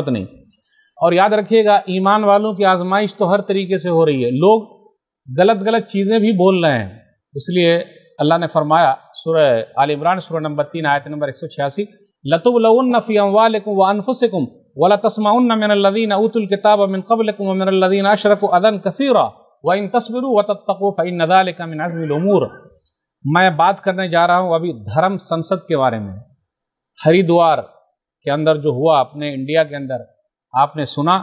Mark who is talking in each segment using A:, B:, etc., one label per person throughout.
A: जरूरत नहीं और याद रखिएगा ईमान वालों की आजमाइश तो हर तरीके से हो रही है लोग गलत गलत चीज़ें भी बोल रहे हैं इसलिए अल्लाह ने फरमाया सुरह आल इमरान सुरह नंबर तीन आयत नंबर एक सौ छियासी लतुबलफ़ी अम्वालकुम अनफुसकुम वला तस्माउन मिनल्लिन उतुल किताब मिन कबलकुम मिनल्लिन अशरक अदन कसीरा व इन तस्बिरु व तत्तको फ़ैन नदालका मिन अज़मिल उमूर मैं बात करने जा रहा हूँ अभी धर्म संसद के बारे में हरिद्वार के अंदर जो हुआ अपने इंडिया के अंदर आपने सुना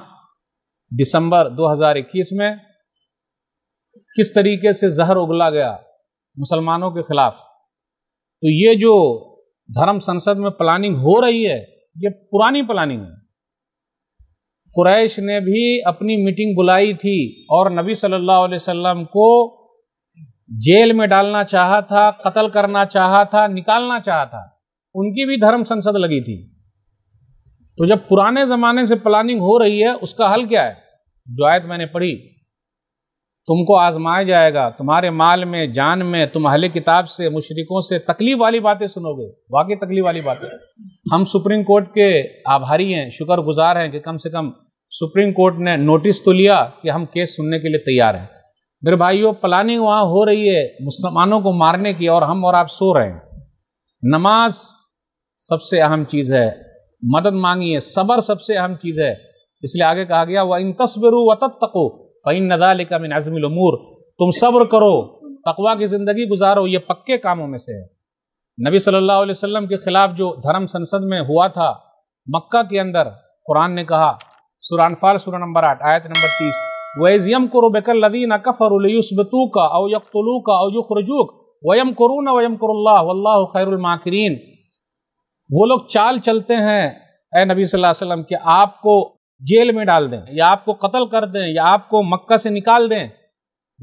A: दिसंबर 2021 में किस तरीके से जहर उगला गया मुसलमानों के खिलाफ तो ये जो धर्म संसद में प्लानिंग हो रही है ये पुरानी प्लानिंग है कुरैश ने भी अपनी मीटिंग बुलाई थी और नबी सल्लल्लाहु अलैहि वसल्लम को जेल में डालना चाहा था कत्ल करना चाहा था निकालना चाहा था उनकी भी धर्म संसद लगी थी तो जब पुराने ज़माने से प्लानिंग हो रही है उसका हल क्या है जो आयत मैंने पढ़ी तुमको आजमाया जाएगा तुम्हारे माल में जान में तुम अहले किताब से मुशरकों से तकलीफ वाली बातें सुनोगे वाकई तकलीफ वाली बातें हम सुप्रीम कोर्ट के आभारी हैं शुक्रगुजार हैं कि कम से कम सुप्रीम कोर्ट ने नोटिस तो लिया कि हम केस सुनने के लिए तैयार हैं मेरे भाइयों प्लानिंग वहाँ हो रही है मुसलमानों को मारने की और हम और आप सो रहे हैं नमाज सबसे अहम चीज़ है मदद मांगी है सबर सबसे अहम चीज़ है इसलिए आगे कहा गया वह इन तस्वरू व तको फ़ैन नदालिका मिन अजमिल तुम सब्र करो तकवा की ज़िंदगी गुजारो ये पक्के कामों में से है नबी सल्लल्लाहु अलैहि वसल्लम के ख़िलाफ़ जो धर्म संसद में हुआ था मक्का के अंदर कुरान ने कहा सुरानफाल सुर नंबर आठ आयत नंबर तीस वैज़ियम करो बेकर लदीना कफ़रबतू का अव का अव युखरजूक वयम ना वयम करल्ला वल्ला खैरमाकरीन वो लोग चाल चलते हैं ए नबी सल्लल्लाहु अलैहि वसल्लम कि आपको जेल में डाल दें या आपको कत्ल कर दें या आपको मक्का से निकाल दें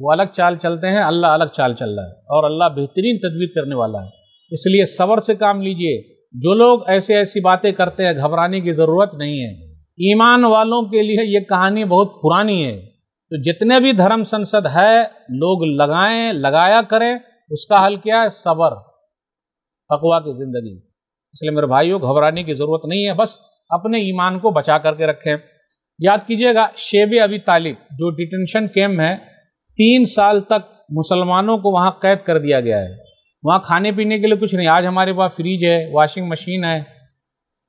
A: वो अलग चाल चलते हैं अल्लाह अलग चाल चल रहा है और अल्लाह बेहतरीन तदबीर करने वाला है इसलिए सबर से काम लीजिए जो लोग ऐसे ऐसी बातें करते हैं घबराने की ज़रूरत नहीं है ईमान वालों के लिए ये कहानी बहुत पुरानी है तो जितने भी धर्म संसद है लोग लगाएं लगाया करें उसका हल क्या है सबर फकवा की ज़िंदगी इसलिए मेरे भाइयों घबराने की ज़रूरत नहीं है बस अपने ईमान को बचा करके रखें याद कीजिएगा शेब अभी तालिब जो डिटेंशन कैम्प है तीन साल तक मुसलमानों को वहाँ कैद कर दिया गया है वहाँ खाने पीने के लिए कुछ नहीं आज हमारे पास फ्रिज है वॉशिंग मशीन है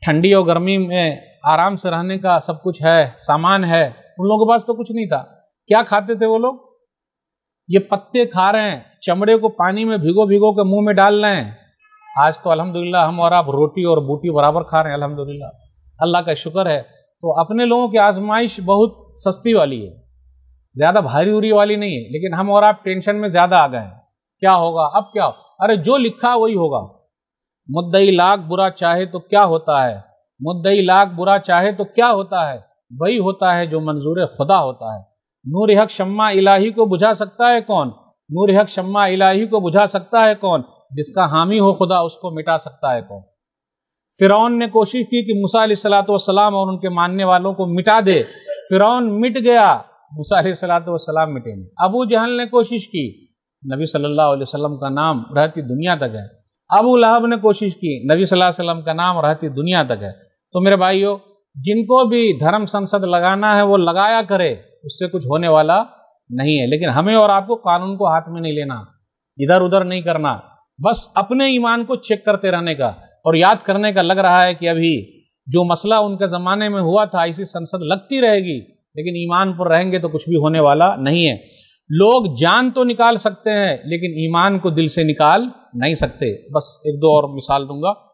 A: ठंडी और गर्मी में आराम से रहने का सब कुछ है सामान है उन लोगों के पास तो कुछ नहीं था क्या खाते थे वो लोग ये पत्ते खा रहे हैं चमड़े को पानी में भिगो भिगो के मुंह में डाल रहे हैं आज तो अल्हम्दुलिल्लाह हम और आप रोटी और बूटी बराबर खा रहे हैं अल्हम्दुलिल्लाह अल्लाह का शुक्र है तो अपने लोगों की आजमाइश बहुत सस्ती वाली है ज़्यादा भारी उरी वाली नहीं है लेकिन हम और आप टेंशन में ज़्यादा आ गए हैं क्या होगा अब क्या हो? अरे जो लिखा वही होगा मुद्दई लाख बुरा चाहे तो क्या होता है मुद्दई लाख बुरा चाहे तो क्या होता है वही होता है जो मंजूर खुदा होता है नूर हक शम्मा इलाही को बुझा सकता है कौन नूर हक शम्मा इलाही को बुझा सकता है कौन जिसका हामी हो खुदा उसको मिटा सकता है कौन फिरौन ने कोशिश की कि मूसा सलाम और उनके मानने वालों को मिटा दे फिरौन मिट गया मूसा सलाम मिटे नहीं अबू जहल ने कोशिश की नबी सल्लल्लाहु अलैहि वसल्लम का नाम रहती दुनिया तक है अबू लहब ने कोशिश की नबी सल्लल्लाहु अलैहि वसल्लम का नाम रहती दुनिया तक है तो मेरे भाइयों जिनको भी धर्म संसद लगाना है वो लगाया करे उससे कुछ होने वाला नहीं है लेकिन हमें और आपको कानून को हाथ में नहीं लेना इधर उधर नहीं करना बस अपने ईमान को चेक करते रहने का और याद करने का लग रहा है कि अभी जो मसला उनके ज़माने में हुआ था ऐसी संसद लगती रहेगी लेकिन ईमान पर रहेंगे तो कुछ भी होने वाला नहीं है लोग जान तो निकाल सकते हैं लेकिन ईमान को दिल से निकाल नहीं सकते बस एक दो और मिसाल दूंगा